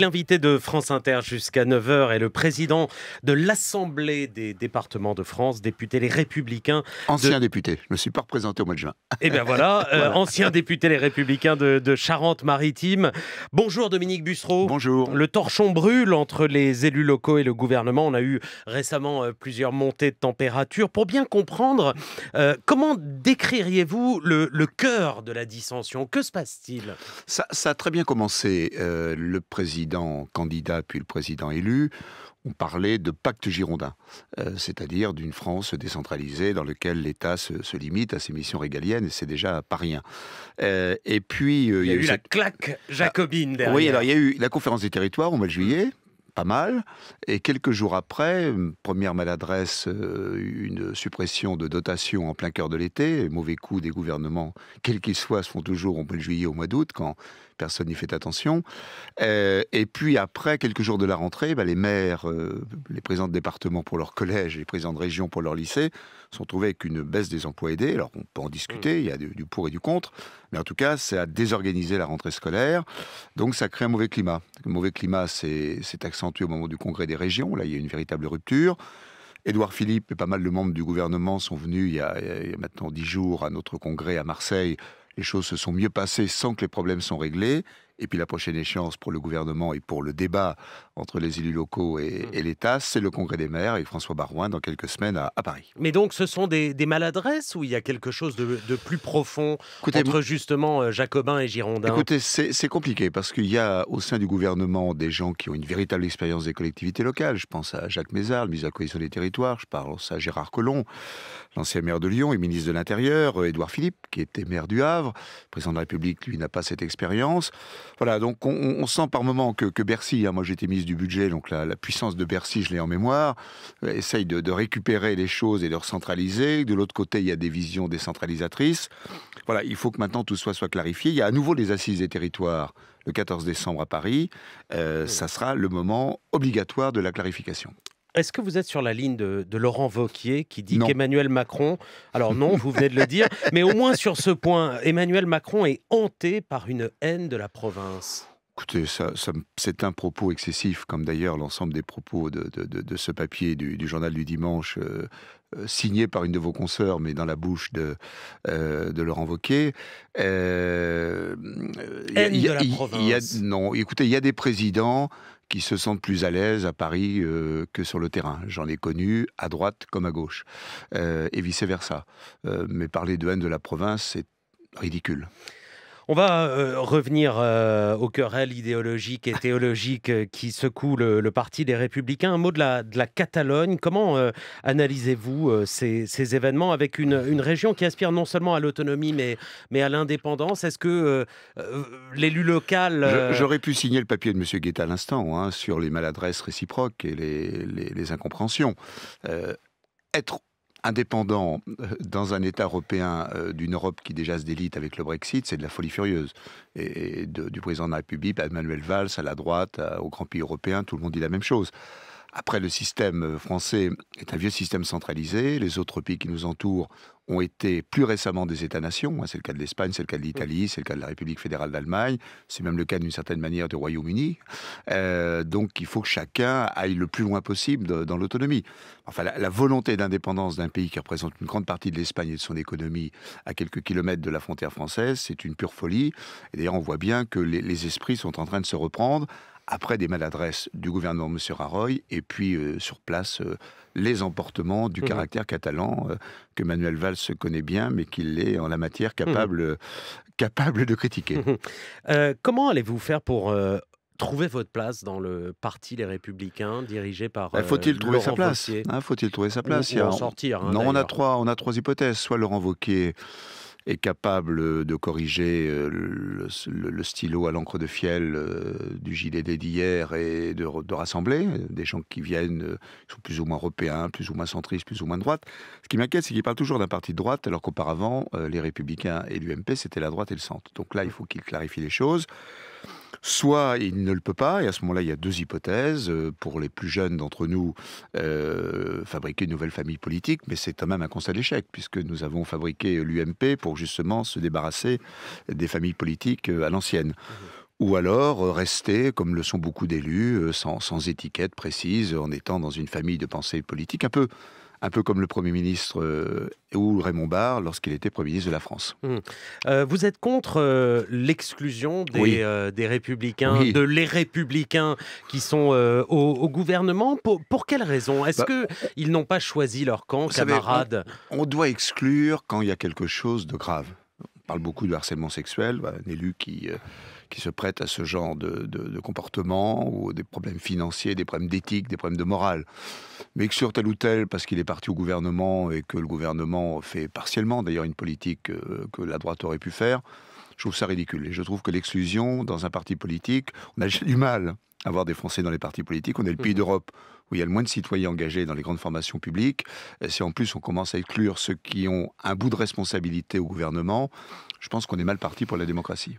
L'invité de France Inter jusqu'à 9h est le président de l'Assemblée des départements de France, député Les Républicains. Ancien député, je ne me suis pas représenté au mois de juin. Eh bien voilà, euh, ancien député Les Républicains de, Charente-Maritime. Bonjour Dominique Bussereau. Bonjour. Le torchon brûle entre les élus locaux et le gouvernement. On a eu récemment euh, plusieurs montées de température. Pour bien comprendre, euh, comment décririez-vous le, cœur de la dissension Que se passe-t-il ça, a très bien commencé. le président candidat puis le président élu, on parlait de pacte girondin, euh, c'est-à-dire d'une France décentralisée dans laquelle l'État se, limite à ses missions régaliennes, et c'est déjà pas rien. Euh, et puis... Euh, il y a, eu, la claque jacobine ah, derrière. oui, alors il y a eu la conférence des territoires au mois de juillet, pas mal. Et quelques jours après, euh, première maladresse, euh, une suppression de dotation en plein cœur de l'été, mauvais coup des gouvernements, quels qu'ils soient, se font toujours au mois de juillet, au mois d'août, quand personne n'y fait attention. Euh, et puis après, quelques jours de la rentrée, bah, les maires, les présidents de département pour leur collège, les présidents de région pour leur lycée, sont trouvés avec une baisse des emplois aidés. Alors on peut en discuter, mm. il y a du pour et du contre, mais en tout cas, ça a désorganisé la rentrée scolaire. Donc ça crée un mauvais climat. Le mauvais climat, c'est accent au moment du congrès des régions. Là, il y a une véritable rupture. Édouard Philippe et pas mal de membres du gouvernement sont venus il y, a, maintenant dix jours à notre congrès à Marseille. Les choses se sont mieux passées sans que les problèmes soient réglés. Et puis la prochaine échéance pour le gouvernement et pour le débat entre les élus locaux et, mm. l'État, c'est le Congrès des maires et François Barouin dans quelques semaines à, Paris. Mais donc ce sont des, maladresses ou il y a quelque chose de, plus profond entre justement euh, Jacobin et Girondin Écoutez, c'est compliqué parce qu'il y a au sein du gouvernement des gens qui ont une véritable expérience des collectivités locales. Je pense à Jacques Mézard, le ministre de la Cohésion des Territoires, je pense à Gérard Collomb, l'ancien maire de Lyon et ministre de l'Intérieur, euh, Édouard Philippe, qui était maire du Havre. Le président de la République, lui, n'a pas cette expérience. Voilà, donc on, sent par moments que, Bercy, hein, moi j'étais mise du budget, donc la, puissance de Bercy, je l'ai en mémoire, euh, essaye de, récupérer les choses et de centraliser. De l'autre côté, il y a des visions décentralisatrices. Voilà, il faut que maintenant tout soit, soit clarifié. Il y a à nouveau les assises des territoires le 14 décembre à Paris. Euh, ça sera le moment obligatoire de la clarification. Est-ce que vous êtes sur la ligne de, Laurent Vauquier qui dit qu'Emmanuel Macron, alors non, vous venez de le dire, mais au moins sur ce point, Emmanuel Macron est hanté par une haine de la province Écoutez, c'est un propos excessif, comme d'ailleurs l'ensemble des propos de, ce papier du, journal du dimanche, euh, euh, signé par une de vos consoeurs, mais dans la bouche de, euh, de Laurent Wauquiez. Haine de la province. non, écoutez, il y a des présidents qui se sentent plus à l'aise à Paris euh, que sur le terrain. J'en ai connu à droite comme à gauche, euh, et vice-versa. Euh, mais parler de haine de la province, c'est ridicule. On va euh, revenir au euh, aux querelles idéologiques et théologiques euh, qui secouent le, parti des Républicains. Un mot de la, Catalogne. Comment analysez-vous ces, événements avec une, région qui aspire non seulement à l'autonomie mais, à l'indépendance Est-ce que l'élu local. J'aurais pu signer le papier de M. Guetta à l'instant hein, sur les maladresses réciproques et les, les incompréhensions. être indépendant euh, dans un État européen euh, d'une Europe qui déjà se délite avec le Brexit, c'est de la folie furieuse. Et du président de la République, Emmanuel Valls, à la droite, au Grand Prix pays tout le monde dit la même chose. Après, le système euh, français est un vieux système centralisé. Les autres pays qui nous entourent ont été plus récemment des États-nations. Hein. C'est le cas de l'Espagne, c'est le cas de l'Italie, c'est le cas de la République fédérale d'Allemagne, c'est même le cas d'une certaine manière du Royaume-Uni. Euh, donc il faut que chacun aille le plus loin possible dans l'autonomie. Enfin, la, volonté d'indépendance d'un pays qui représente une grande partie de l'Espagne et de son économie à quelques kilomètres de la frontière française, c'est une pure folie. Et d'ailleurs, on voit bien que les, les esprits sont en train de se reprendre après des maladresses du gouvernement de M. Raroy, et puis euh, sur place, euh, les emportements du mmh caractère catalan euh, que Manuel Valls connaît bien, mais qu'il est en la matière mmh capable, capable de critiquer. Mmh comment allez-vous faire pour trouver votre place dans le parti Les Républicains dirigé par. Bah, hein, faut-il trouver, sa place Faut-il trouver sa place Il sortir. Hein, non, on a trois, on a trois hypothèses. Soit Laurent Wauquiez est capable de corriger euh, le, stylo à l'encre de fiel euh, du gilet d'hier et de, rassembler euh, des gens qui viennent, qui sont plus ou moins européens, plus ou moins centristes, plus ou moins de droite. Ce qui m'inquiète, c'est qu'il parle toujours d'un parti de droite, alors qu'auparavant, les Républicains et l'UMP, c'était la droite et le centre. Donc là, il mmh. faut qu'il clarifie les choses. Soit il ne le peut pas, et à ce moment-là, il y a deux hypothèses. Euh, pour les plus jeunes d'entre nous, euh, fabriquer une nouvelle famille politique, mais c'est quand même un constat d'échec, puisque nous avons fabriqué l'UMP pour justement se débarrasser des familles politiques euh, à l'ancienne. Mmh. ou alors rester, comme le sont beaucoup d'élus, sans, sans, étiquette précise, en étant dans une famille de pensée politique, un peu un peu comme le Premier ministre euh, ou Raymond Barre lorsqu'il était Premier ministre de la France. Hmm. Euh, vous êtes contre euh, l'exclusion des, républicains, de les républicains qui sont au, gouvernement Pour, quelles raisons Est-ce bah, que qu'ils n'ont pas choisi leur camp, camarades on doit exclure quand il y a quelque chose de grave parle beaucoup de harcèlement sexuel, un élu qui, euh, qui se prête à ce genre de, comportement, ou des problèmes financiers, des problèmes d'éthique, des problèmes de morale. Mais que sur tel ou tel, parce qu'il est parti au gouvernement et que le gouvernement fait partiellement d'ailleurs une politique euh, que, la droite aurait pu faire, je trouve ça ridicule. Et je trouve que l'exclusion dans un parti politique, on a du mal avoir des Français dans les partis politiques. On est le pays mhm. d'Europe où il y a le moins de citoyens engagés dans les grandes formations publiques. Et si en plus on commence à exclure ceux qui ont un bout de responsabilité au gouvernement, je pense qu'on est mal parti pour la démocratie.